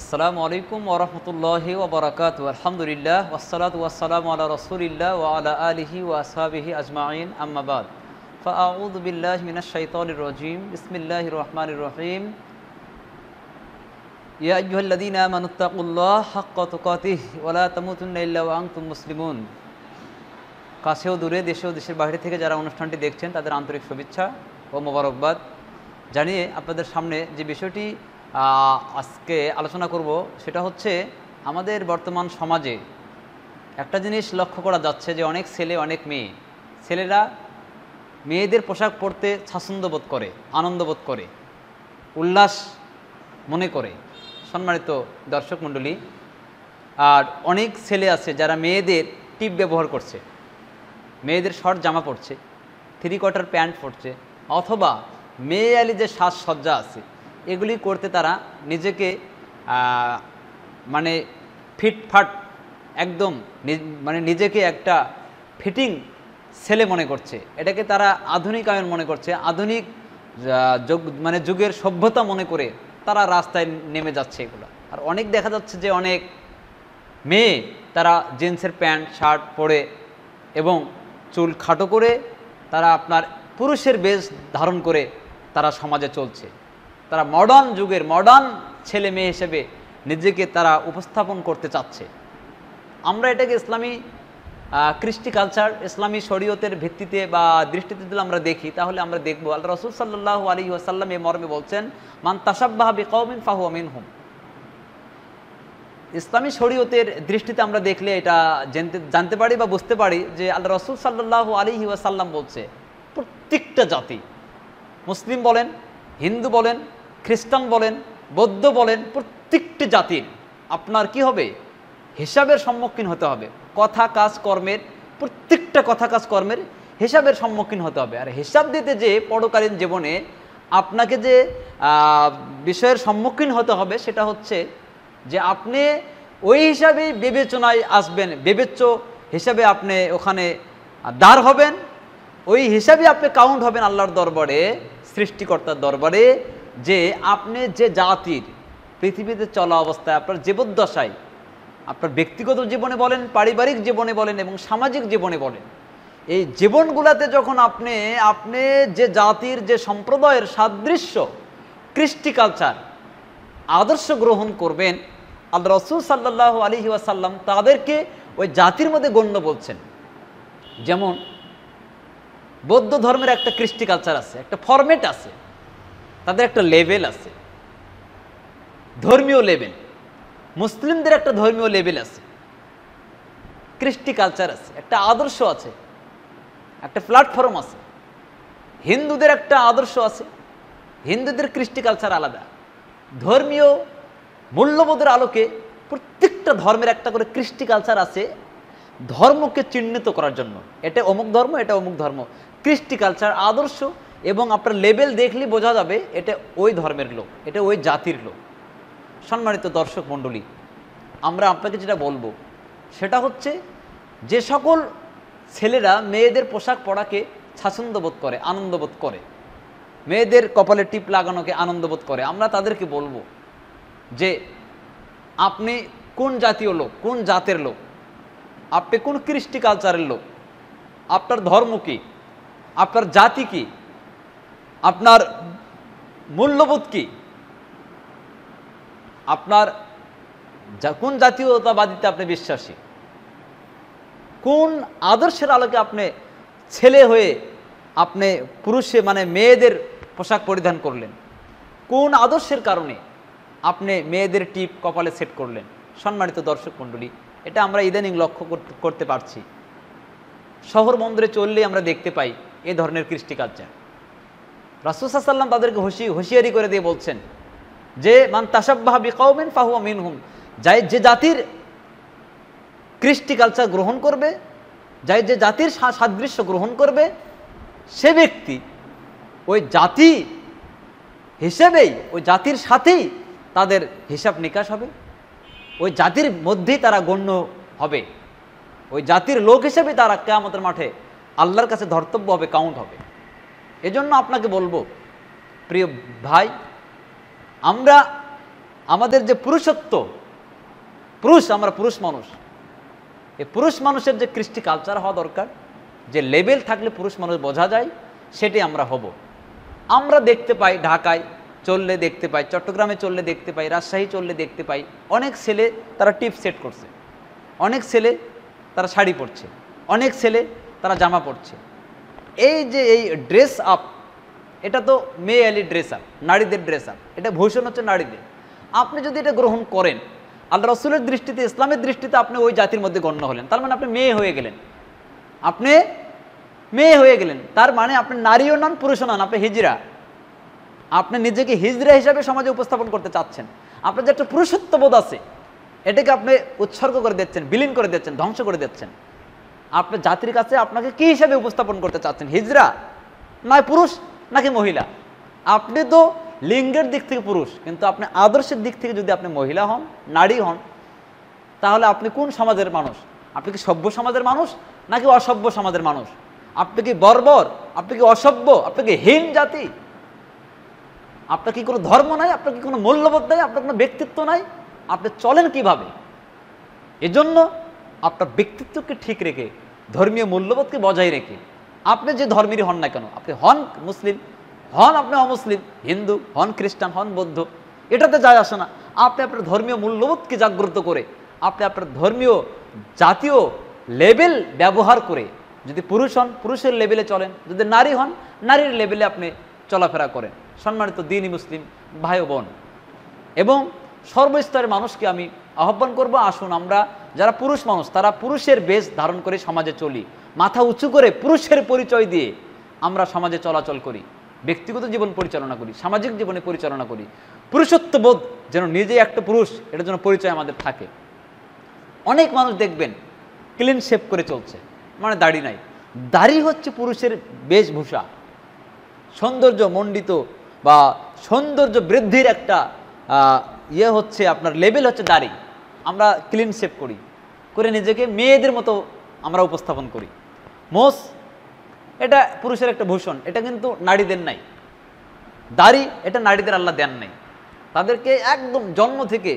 আসসালামু আলাইকুম ওরহমতুল্লাহ ওবরাকাত আলহামদুলিল্লাহ ওসালাত ওয়াসালাম আল্লাহ রসুলিল্লাহ ওয়ালা আলহি ওয়াসাবিহি আজমাইন আম্মাবাদ ফাউদ বিল্লাহ মিনাশাইতুল রজিম ইসমিল্লাহ রহমান রহিম ইয়া আইয়ুহাল্লাযীনা আমানুত্তাকুল্লাহ হাক্কা তুকাতিহ ওলা তামুতুন্না ইল্লা ওয়া আনতুম মুসলিমুন কাছেও দূরে দেশেও দেশের বাইরে থেকে যারা অনুষ্ঠানটি দেখছেন তাদের আন্তরিক শুভেচ্ছা ও মোবারকবাদ জানিয়ে আপনাদের সামনে যে বিষয়টি আজকে আলোচনা করব সেটা হচ্ছে আমাদের বর্তমান সমাজে একটা জিনিস লক্ষ্য করা যাচ্ছে যে অনেক ছেলে অনেক মেয়ে ছেলেরা মেয়েদের পোশাক পরতে স্বাচ্ছন্দ্য বোধ করে আনন্দ বোধ করে উল্লাস মনে করে সম্মানিত দর্শক মণ্ডলী আর অনেক ছেলে আছে যারা মেয়েদের টিপ ব্যবহার করছে মেয়েদের শর্ট জামা পরছে থ্রি কোয়ার্টার প্যান্ট পরছে অথবা মেয়ে আলি যে সাজসজ্জা আছে এগুলি করতে তারা নিজেকে মানে ফিটফাট একদম মানে নিজেকে একটা ফিটিং ছেলে মনে করছে এটাকে তারা আধুনিকায়ন মনে করছে আধুনিক মানে যুগের সভ্যতা মনে করে তারা রাস্তায় নেমে যাচ্ছে এগুলো আর অনেক দেখা যাচ্ছে যে অনেক মেয়ে তারা জিন্সের প্যান্ট শার্ট পরে এবং চুল খাটো করে তারা আপনার পুরুষের বেশ ধারণ করে তারা সমাজে চলছে তারা মডার্ন যুগের মডার্ন ছেলে মেয়ে হিসেবে নিজেকে তারা উপস্থাপন করতে চাচ্ছে আমরা এটাকে ইসলামী কৃষ্টি কালচার ইসলামী শরীয়তের ভিত্তিতে বা দৃষ্টিতে যদি আমরা দেখি তাহলে আমরা দেখবো আল্লাহ রসুল সাল্লাহ আলী আসাল্লাম এ মর্মে বলছেন মান তাসাব্বাহ কৌমিন ফাহু আমিন হুম ইসলামী শরীয়তের দৃষ্টিতে আমরা দেখলে এটা জানতে জানতে পারি বা বুঝতে পারি যে আল্লাহ রসুল সাল্লাহ আলী ওয়াসাল্লাম বলছে প্রত্যেকটা জাতি মুসলিম বলেন হিন্দু বলেন খ্রিস্টান বলেন বৌদ্ধ বলেন প্রত্যেকটি জাতির আপনার কি হবে হিসাবের সম্মুখীন হতে হবে কথা কাজ কর্মের প্রত্যেকটা কথা কাজ কর্মের হিসাবের সম্মুখীন হতে হবে আর হিসাব দিতে যে পরকালীন জীবনে আপনাকে যে বিষয়ের সম্মুখীন হতে হবে সেটা হচ্ছে যে আপনি ওই হিসাবে বিবেচনায় আসবেন বিবেচ্য হিসাবে আপনি ওখানে দাঁড় হবেন ওই হিসাবে আপনি কাউন্ট হবেন আল্লাহর দরবারে সৃষ্টিকর্তার দরবারে যে আপনি যে জাতির পৃথিবীতে চলা অবস্থায় আপনার জীবদ্দশায় আপনার ব্যক্তিগত জীবনে বলেন পারিবারিক জীবনে বলেন এবং সামাজিক জীবনে বলেন এই জীবনগুলাতে যখন আপনি আপনি যে জাতির যে সম্প্রদায়ের সাদৃশ্য কৃষ্টি কালচার আদর্শ গ্রহণ করবেন আল্লাহ রসুল সাল্লাহ আলি ওয়াসাল্লাম তাদেরকে ওই জাতির মধ্যে গণ্য বলছেন যেমন বৌদ্ধ ধর্মের একটা কৃষ্টি কালচার আছে একটা ফরম্যাট আছে তাদের একটা লেভেল আছে ধর্মীয় লেভেল মুসলিমদের একটা ধর্মীয় লেভেল আছে কৃষ্টি কালচার আছে একটা আদর্শ আছে একটা প্ল্যাটফর্ম আছে হিন্দুদের একটা আদর্শ আছে হিন্দুদের কৃষ্টি কালচার আলাদা ধর্মীয় মূল্যবোধের আলোকে প্রত্যেকটা ধর্মের একটা করে কৃষ্টি কালচার আছে ধর্মকে চিহ্নিত করার জন্য এটা অমুক ধর্ম এটা অমুক ধর্ম কৃষ্টি কালচার আদর্শ এবং আপনার লেবেল দেখলে বোঝা যাবে এটা ওই ধর্মের লোক এটা ওই জাতির লোক সম্মানিত দর্শক মণ্ডলী আমরা আপনাকে যেটা বলবো সেটা হচ্ছে যে সকল ছেলেরা মেয়েদের পোশাক পরাকে স্বাচ্ছন্দ্যবোধ করে আনন্দবোধ করে মেয়েদের কপালে টিপ লাগানোকে আনন্দবোধ করে আমরা তাদেরকে বলবো যে আপনি কোন জাতীয় লোক কোন জাতের লোক আপনি কোন কৃষ্টি কালচারের লোক আপনার ধর্ম কী আপনার জাতি কী আপনার মূল্যবোধ কি আপনার কোন জাতীয়তাবাদীতে আপনি বিশ্বাসী কোন আদর্শের আলোকে আপনি ছেলে হয়ে আপনি পুরুষে মানে মেয়েদের পোশাক পরিধান করলেন কোন আদর্শের কারণে আপনি মেয়েদের টিপ কপালে সেট করলেন সম্মানিত দর্শক মণ্ডলী এটা আমরা ইদানিং লক্ষ্য করতে পারছি শহর মন্দিরে চললে আমরা দেখতে পাই এ ধরনের কৃষ্টিকার্য রাসুসাল্লাম তাদেরকে হুশি হুঁশিয়ারি করে দিয়ে বলছেন যে মান তাসাব্বাহ বিকাউমিন ফাহুয়া মিনহুম যাই যে জাতির কৃষ্টি কালচার গ্রহণ করবে যাই যে জাতির সাদৃশ্য গ্রহণ করবে সে ব্যক্তি ওই জাতি হিসেবেই ওই জাতির সাথেই তাদের হিসাব নিকাশ হবে ওই জাতির মধ্যেই তারা গণ্য হবে ওই জাতির লোক হিসেবে তারা কেয়ামতের মাঠে আল্লাহর কাছে ধর্তব্য হবে কাউন্ট হবে এজন্য আপনাকে বলবো প্রিয় ভাই আমরা আমাদের যে পুরুষত্ব পুরুষ আমরা পুরুষ মানুষ এই পুরুষ মানুষের যে কৃষ্টি কালচার হওয়া দরকার যে লেভেল থাকলে পুরুষ মানুষ বোঝা যায় সেটি আমরা হব আমরা দেখতে পাই ঢাকায় চললে দেখতে পাই চট্টগ্রামে চললে দেখতে পাই রাজশাহী চললে দেখতে পাই অনেক ছেলে তারা টিপ সেট করছে অনেক ছেলে তারা শাড়ি পরছে অনেক ছেলে তারা জামা পরছে এই যে এই ড্রেস আপ এটা তো মেয়েলি ড্রেস আপ নারীদের ড্রেস আপ এটা ভূষণ হচ্ছে নারীদের আপনি যদি এটা গ্রহণ করেন আল্লাহ রসুলের দৃষ্টিতে ইসলামের দৃষ্টিতে আপনি ওই জাতির মধ্যে গণ্য হলেন তার মানে আপনি মেয়ে হয়ে গেলেন আপনি মেয়ে হয়ে গেলেন তার মানে আপনি নারীও নন পুরুষও নন আপনি হিজরা আপনি নিজেকে হিজরা হিসাবে সমাজে উপস্থাপন করতে চাচ্ছেন আপনার যে একটা পুরুষত্ববোধ আছে এটাকে আপনি উৎসর্গ করে দিচ্ছেন বিলীন করে দিচ্ছেন ধ্বংস করে দিচ্ছেন আপনার জাতির কাছে আপনাকে কি হিসাবে উপস্থাপন করতে চাচ্ছেন হিজরা নয় পুরুষ নাকি মহিলা আপনি তো লিঙ্গের দিক থেকে পুরুষ কিন্তু আপনি আদর্শের দিক থেকে যদি আপনি মহিলা হন নারী হন তাহলে আপনি কোন সমাজের মানুষ আপনি কি সভ্য সমাজের মানুষ নাকি অসভ্য সমাজের মানুষ আপনি কি বর্বর আপনি কি অসভ্য আপনি কি হীন জাতি আপনার কি কোনো ধর্ম নাই আপনার কি কোনো মূল্যবোধ নাই আপনার কোনো ব্যক্তিত্ব নাই আপনি চলেন কিভাবে এজন্য আপনার ব্যক্তিত্বকে ঠিক রেখে ধর্মীয় মূল্যবোধকে বজায় রেখে আপনি যে ধর্মেরই হন না কেন আপনি হন মুসলিম হন আপনি অমুসলিম হিন্দু হন খ্রিস্টান হন বৌদ্ধ এটাতে যায় আসে না আপনি আপনার ধর্মীয় মূল্যবোধকে জাগ্রত করে আপনি আপনার ধর্মীয় জাতীয় লেভেল ব্যবহার করে যদি পুরুষ হন পুরুষের লেভেলে চলেন যদি নারী হন নারীর লেভেলে আপনি চলাফেরা করেন সম্মানিত দিনই মুসলিম ভাই বোন এবং সর্বস্তরের মানুষকে আমি আহ্বান করব আসুন আমরা যারা পুরুষ মানুষ তারা পুরুষের বেশ ধারণ করে সমাজে চলি মাথা উঁচু করে পুরুষের পরিচয় দিয়ে আমরা সমাজে চলাচল করি ব্যক্তিগত জীবন পরিচালনা করি সামাজিক জীবনে পরিচালনা করি পুরুষত্ববোধ যেন নিজে একটা পুরুষ এটার জন্য পরিচয় আমাদের থাকে অনেক মানুষ দেখবেন ক্লিন শেপ করে চলছে মানে দাড়ি নাই দাড়ি হচ্ছে পুরুষের বেশভূষা সৌন্দর্য মণ্ডিত বা সৌন্দর্য বৃদ্ধির একটা ইয়ে হচ্ছে আপনার লেভেল হচ্ছে দাড়ি আমরা ক্লিন শেপ করি করে নিজেকে মেয়েদের মতো আমরা উপস্থাপন করি মোস এটা পুরুষের একটা ভূষণ এটা কিন্তু নারীদের নাই দাড়ি এটা নারীদের আল্লাহ দেন নাই তাদেরকে একদম জন্ম থেকে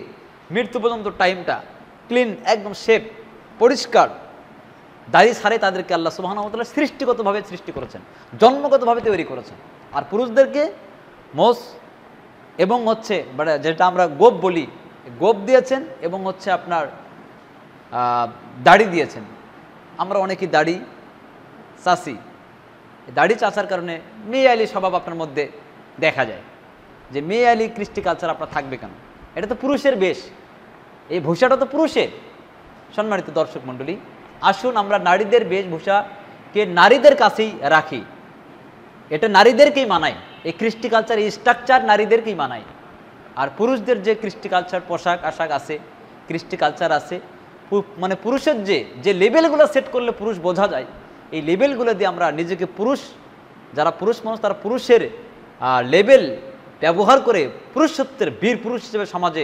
মৃত্যু পর্যন্ত টাইমটা ক্লিন একদম শেপ পরিষ্কার দাড়ি সারে তাদেরকে আল্লাহ সুবাহানতাল সৃষ্টিগতভাবে সৃষ্টি করেছেন জন্মগতভাবে তৈরি করেছেন আর পুরুষদেরকে মোস এবং হচ্ছে যেটা আমরা গোপ বলি গোপ দিয়েছেন এবং হচ্ছে আপনার দাড়ি দিয়েছেন আমরা অনেকেই দাড়ি চাষি দাড়ি চাষার কারণে মেয়ে আলি স্বভাব আপনার মধ্যে দেখা যায় যে মেয়ে আলি কৃষ্টি কালচার আপনার থাকবে কেন এটা তো পুরুষের বেশ এই ভূষাটা তো পুরুষের সম্মানিত দর্শক মণ্ডলী আসুন আমরা নারীদের বেশভূষাকে নারীদের কাছেই রাখি এটা নারীদেরকেই মানায় এই কৃষ্টি কালচার এই স্ট্রাকচার নারীদেরকেই মানায় আর পুরুষদের যে কৃষ্টি কালচার পোশাক আশাক আছে কৃষ্টি কালচার আছে মানে পুরুষের যে যে লেভেলগুলো সেট করলে পুরুষ বোঝা যায় এই লেভেলগুলো দিয়ে আমরা নিজেকে পুরুষ যারা পুরুষ মানুষ তারা পুরুষের লেভেল ব্যবহার করে পুরুষত্বের বীর পুরুষ হিসেবে সমাজে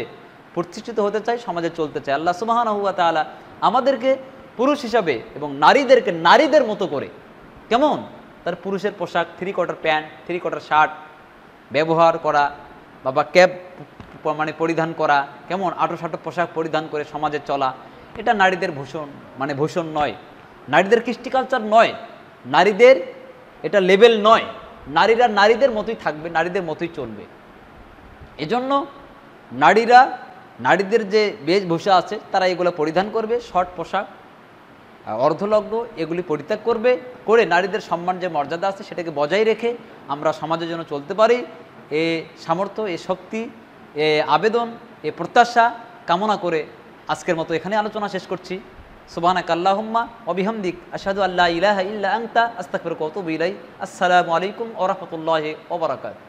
প্রতিষ্ঠিত হতে চাই সমাজে চলতে চাই আল্লাহ সুবাহান হুয়া তালা আমাদেরকে পুরুষ হিসাবে এবং নারীদেরকে নারীদের মতো করে কেমন তার পুরুষের পোশাক three quarter pant three quarter shirt ব্যবহার করা বাবা ক্যাব মানে পরিধান করা কেমন সাটো পোশাক পরিধান করে সমাজে চলা এটা নারীদের ভূষণ মানে ভূষণ নয় নারীদের কৃষ্টি কালচার নয় নারীদের এটা লেভেল নয় নারীরা নারীদের মতোই থাকবে নারীদের মতোই চলবে এজন্য নারীরা নারীদের যে বেশভূষা আছে তারা এগুলো পরিধান করবে শর্ট পোশাক অর্ধলগ্ন এগুলি পরিত্যাগ করবে করে নারীদের সম্মান যে মর্যাদা আছে সেটাকে বজায় রেখে আমরা সমাজের জন্য চলতে পারি এ সামর্থ্য এ শক্তি এ আবেদন এ প্রত্যাশা কামনা করে আজকের মতো এখানে আলোচনা শেষ করছি সুবাহানাক আল্লাহম্মা অবিহমদিক আসাদু আল্লাহ ইলাহা ইল্লা আংতা আস্তাকফির কৌতুব ইলাই আসসালামু আলাইকুম ওরহমতুল্লাহ ওবরাকাত